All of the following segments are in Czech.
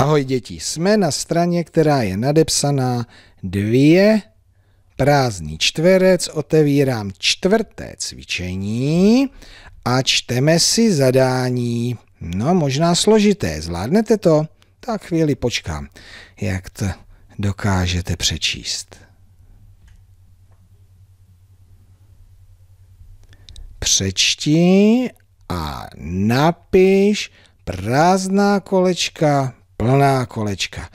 Ahoj děti, jsme na straně, která je nadepsaná dvě, prázdný čtverec, otevírám čtvrté cvičení a čteme si zadání. No, možná složité, zvládnete to? Tak chvíli počkám, jak to dokážete přečíst. Přečti a napiš prázdná kolečka plná kolečka.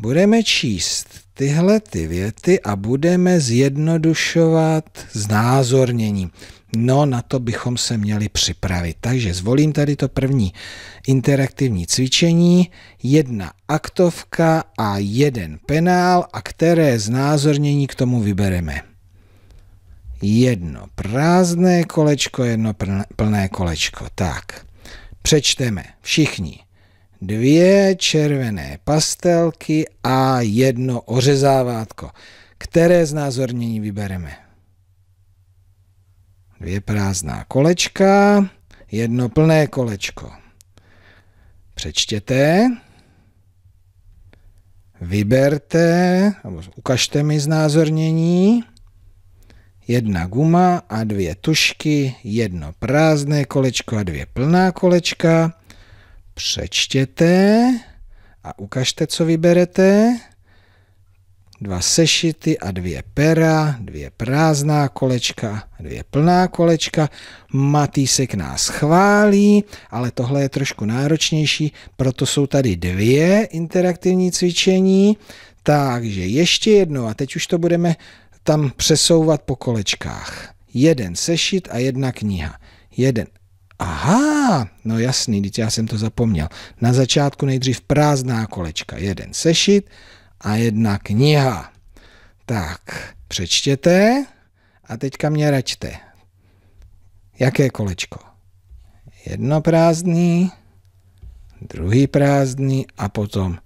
Budeme číst tyhle ty věty a budeme zjednodušovat znázornění. No, na to bychom se měli připravit. Takže zvolím tady to první interaktivní cvičení, jedna aktovka a jeden penál a které znázornění k tomu vybereme. Jedno prázdné kolečko, jedno plné kolečko. Tak, přečteme všichni dvě červené pastelky a jedno ořezávátko. Které znázornění vybereme? Dvě prázdná kolečka, jedno plné kolečko. Přečtěte, vyberte, ukažte mi znázornění. Jedna guma a dvě tušky, jedno prázdné kolečko a dvě plná kolečka přečtěte a ukažte, co vyberete. Dva sešity a dvě pera, dvě prázdná kolečka, dvě plná kolečka. Matýsek nás chválí, ale tohle je trošku náročnější, proto jsou tady dvě interaktivní cvičení. Takže ještě jedno a teď už to budeme tam přesouvat po kolečkách. Jeden sešit a jedna kniha. Jeden Aha, no jasný, teď já jsem to zapomněl. Na začátku nejdřív prázdná kolečka, jeden sešit a jedna kniha. Tak, přečtěte a teďka mě račte. Jaké kolečko? Jedno prázdný, druhý prázdný a potom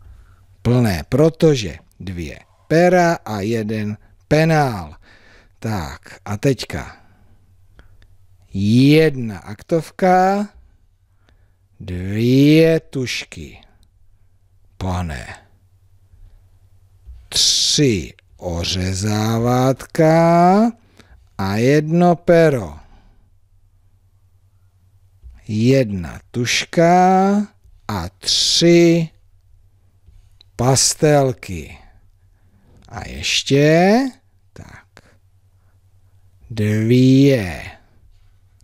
plné, protože dvě pera a jeden penál. Tak a teďka jedna aktovka, dvě tušky, pane, tři ořezávátka a jedno pero. Jedna tuška a tři pastelky. A ještě tak dvě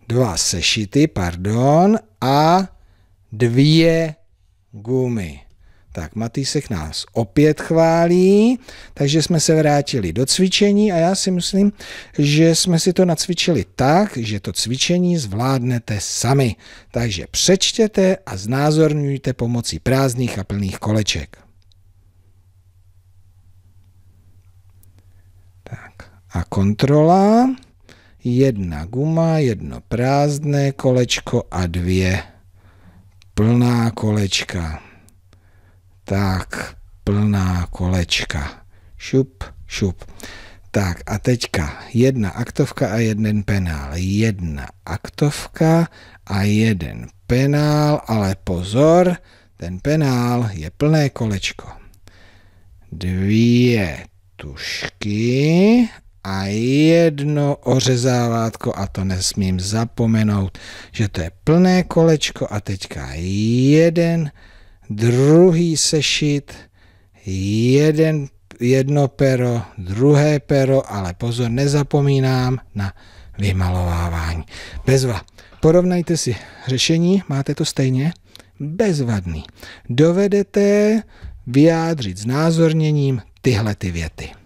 dva sešity, pardon, a dvě gumy. Tak Matýsek nás opět chválí, takže jsme se vrátili do cvičení a já si myslím, že jsme si to nacvičili tak, že to cvičení zvládnete sami. Takže přečtěte a znázorňujte pomocí prázdných a plných koleček. Tak a kontrola jedna guma, jedno prázdné kolečko a dvě plná kolečka. Tak, plná kolečka. Šup, šup. Tak a teďka jedna aktovka a jeden penál. Jedna aktovka a jeden penál, ale pozor, ten penál je plné kolečko. Dvě tušky jedno ořezávátko a to nesmím zapomenout, že to je plné kolečko a teďka jeden, druhý sešit, jeden, jedno pero, druhé pero, ale pozor, nezapomínám na vymalovávání. Bezva. Porovnajte si řešení, máte to stejně? Bezvadný. Dovedete vyjádřit znázorněním tyhle ty věty.